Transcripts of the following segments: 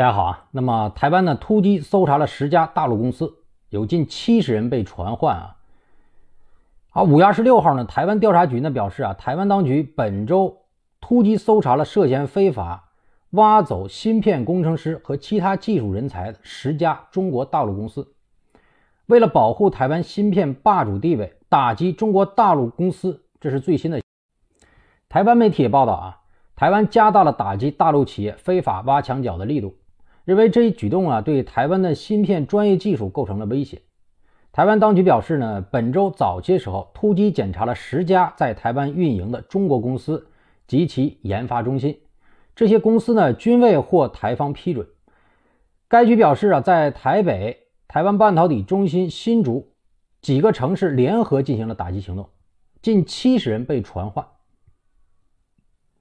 大家好啊，那么台湾呢突击搜查了十家大陆公司，有近七十人被传唤啊。好，五月二十六号呢，台湾调查局呢表示啊，台湾当局本周突击搜查了涉嫌非法挖走芯片工程师和其他技术人才的十家中国大陆公司，为了保护台湾芯片霸主地位，打击中国大陆公司，这是最新的台湾媒体也报道啊，台湾加大了打击大陆企业非法挖墙脚的力度。认为这一举动啊，对台湾的芯片专业技术构成了威胁。台湾当局表示呢，本周早些时候突击检查了十家在台湾运营的中国公司及其研发中心。这些公司呢，均未获台方批准。该局表示啊，在台北、台湾半导体中心、新竹几个城市联合进行了打击行动，近七十人被传唤。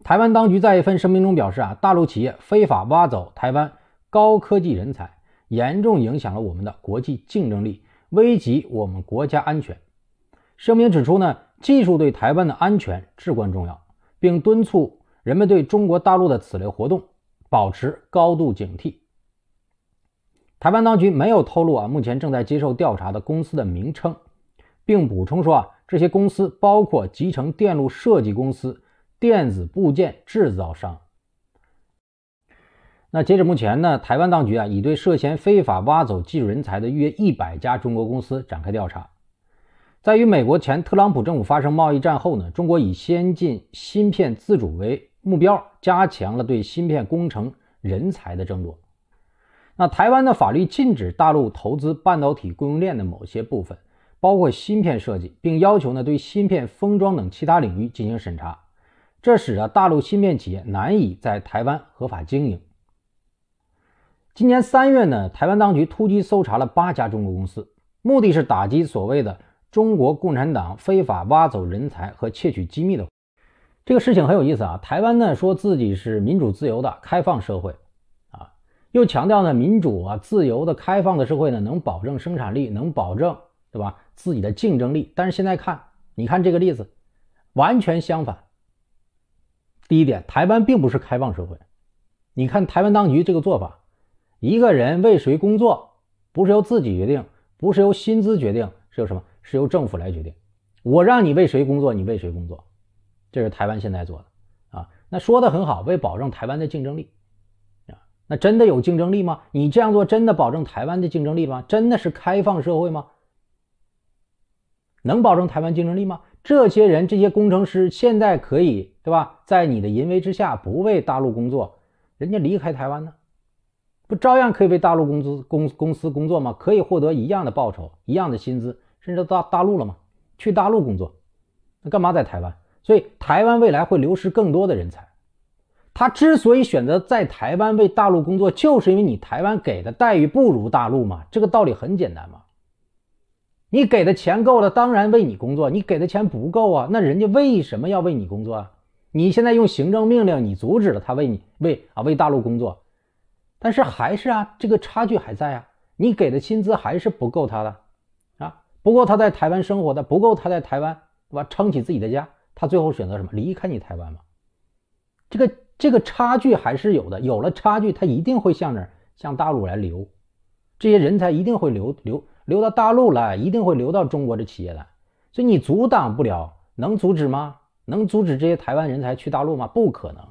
台湾当局在一份声明中表示啊，大陆企业非法挖走台湾。高科技人才严重影响了我们的国际竞争力，危及我们国家安全。声明指出，呢技术对台湾的安全至关重要，并敦促人们对中国大陆的此类活动保持高度警惕。台湾当局没有透露啊目前正在接受调查的公司的名称，并补充说啊这些公司包括集成电路设计公司、电子部件制造商。那截至目前呢，台湾当局啊已对涉嫌非法挖走技术人才的约一百家中国公司展开调查。在与美国前特朗普政府发生贸易战后呢，中国以先进芯片自主为目标，加强了对芯片工程人才的争夺。那台湾的法律禁止大陆投资半导体供应链的某些部分，包括芯片设计，并要求呢对芯片封装等其他领域进行审查，这使得大陆芯片企业难以在台湾合法经营。今年三月呢，台湾当局突击搜查了八家中国公司，目的是打击所谓的中国共产党非法挖走人才和窃取机密的。这个事情很有意思啊！台湾呢说自己是民主自由的开放社会啊，又强调呢民主啊、自由的开放的社会呢能保证生产力，能保证对吧自己的竞争力？但是现在看，你看这个例子，完全相反。第一点，台湾并不是开放社会。你看台湾当局这个做法。一个人为谁工作，不是由自己决定，不是由薪资决定，是由什么？是由政府来决定。我让你为谁工作，你为谁工作，这是台湾现在做的啊。那说的很好，为保证台湾的竞争力啊，那真的有竞争力吗？你这样做真的保证台湾的竞争力吗？真的是开放社会吗？能保证台湾竞争力吗？这些人，这些工程师，现在可以对吧？在你的淫威之下，不为大陆工作，人家离开台湾呢？不照样可以为大陆工资公公司工作吗？可以获得一样的报酬、一样的薪资，甚至到大陆了吗？去大陆工作，那干嘛在台湾？所以台湾未来会流失更多的人才。他之所以选择在台湾为大陆工作，就是因为你台湾给的待遇不如大陆嘛。这个道理很简单嘛。你给的钱够了，当然为你工作；你给的钱不够啊，那人家为什么要为你工作啊？你现在用行政命令，你阻止了他为你为啊为大陆工作。但是还是啊，这个差距还在啊，你给的薪资还是不够他的，啊，不够他在台湾生活的，不够他在台湾对吧，撑起自己的家，他最后选择什么？离开你台湾吗？这个这个差距还是有的，有了差距，他一定会向哪？向大陆来流，这些人才一定会流流流到大陆来，一定会流到中国的企业来，所以你阻挡不了，能阻止吗？能阻止这些台湾人才去大陆吗？不可能。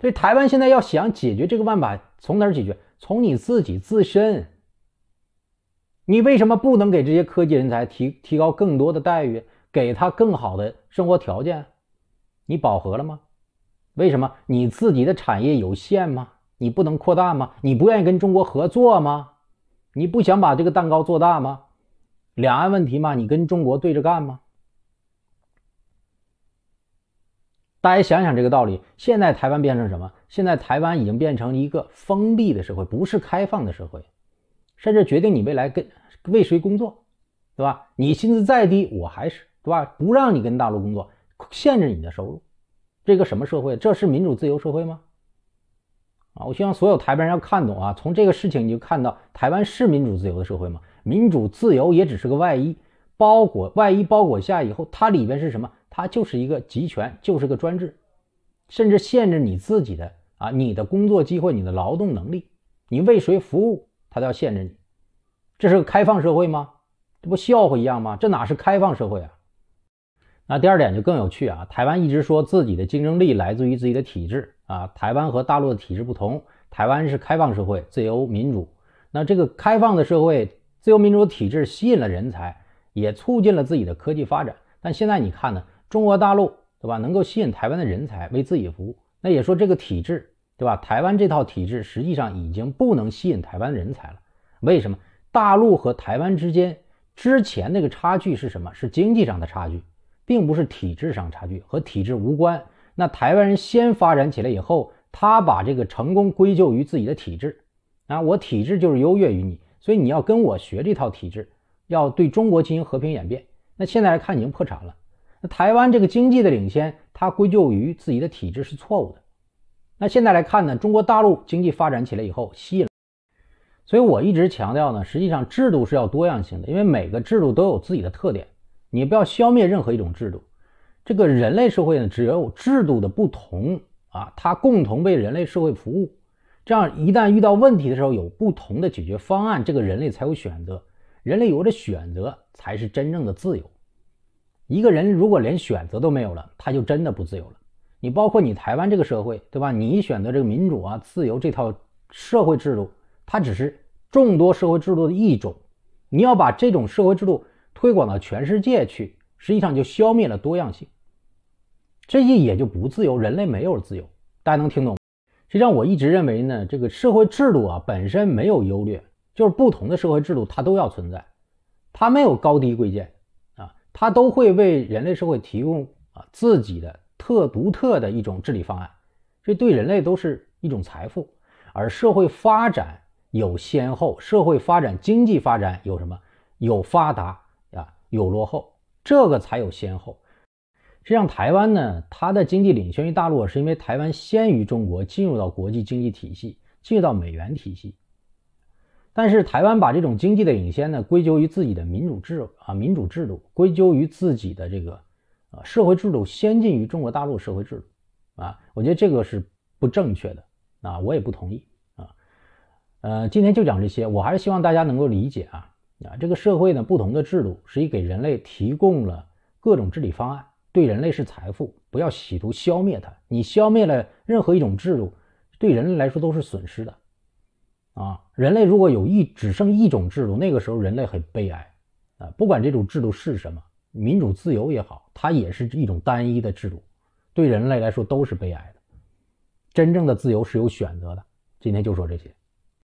所以台湾现在要想解决这个万把，从哪儿解决？从你自己自身。你为什么不能给这些科技人才提提高更多的待遇，给他更好的生活条件？你饱和了吗？为什么你自己的产业有限吗？你不能扩大吗？你不愿意跟中国合作吗？你不想把这个蛋糕做大吗？两岸问题吗？你跟中国对着干吗？大家想想这个道理，现在台湾变成什么？现在台湾已经变成一个封闭的社会，不是开放的社会，甚至决定你未来跟为谁工作，对吧？你薪资再低，我还是对吧？不让你跟大陆工作，限制你的收入，这个什么社会？这是民主自由社会吗？啊！我希望所有台湾人要看懂啊！从这个事情你就看到，台湾是民主自由的社会吗？民主自由也只是个外衣。包裹外衣包裹下以后，它里边是什么？它就是一个集权，就是个专制，甚至限制你自己的啊，你的工作机会，你的劳动能力，你为谁服务，它都要限制你。这是个开放社会吗？这不笑话一样吗？这哪是开放社会啊？那第二点就更有趣啊！台湾一直说自己的竞争力来自于自己的体制啊，台湾和大陆的体制不同，台湾是开放社会、自由民主。那这个开放的社会、自由民主体制吸引了人才。也促进了自己的科技发展，但现在你看呢？中国大陆对吧，能够吸引台湾的人才为自己服务，那也说这个体制对吧？台湾这套体制实际上已经不能吸引台湾的人才了。为什么？大陆和台湾之间之前那个差距是什么？是经济上的差距，并不是体制上差距，和体制无关。那台湾人先发展起来以后，他把这个成功归咎于自己的体制，啊，我体制就是优越于你，所以你要跟我学这套体制。要对中国进行和平演变，那现在来看已经破产了。那台湾这个经济的领先，它归咎于自己的体制是错误的。那现在来看呢，中国大陆经济发展起来以后吸引所以我一直强调呢，实际上制度是要多样性的，因为每个制度都有自己的特点，你不要消灭任何一种制度。这个人类社会呢，只有制度的不同啊，它共同为人类社会服务。这样一旦遇到问题的时候，有不同的解决方案，这个人类才有选择。人类有着选择，才是真正的自由。一个人如果连选择都没有了，他就真的不自由了。你包括你台湾这个社会，对吧？你选择这个民主啊、自由这套社会制度，它只是众多社会制度的一种。你要把这种社会制度推广到全世界去，实际上就消灭了多样性，这些也就不自由。人类没有自由，大家能听懂实际上，我一直认为呢，这个社会制度啊，本身没有优劣。就是不同的社会制度，它都要存在，它没有高低贵贱啊，它都会为人类社会提供啊自己的特独特的一种治理方案，这对人类都是一种财富。而社会发展有先后，社会发展、经济发展有什么？有发达啊，有落后，这个才有先后。实际上，台湾呢，它的经济领先于大陆，是因为台湾先于中国进入到国际经济体系，进入到美元体系。但是台湾把这种经济的领先呢归咎于自己的民主制啊民主制度归咎于自己的这个，啊社会制度先进于中国大陆社会制度，啊我觉得这个是不正确的啊我也不同意啊，呃今天就讲这些，我还是希望大家能够理解啊啊这个社会呢不同的制度实际给人类提供了各种治理方案，对人类是财富，不要企图消灭它，你消灭了任何一种制度，对人类来说都是损失的。啊，人类如果有一只剩一种制度，那个时候人类很悲哀。啊，不管这种制度是什么，民主自由也好，它也是一种单一的制度，对人类来说都是悲哀的。真正的自由是有选择的。今天就说这些。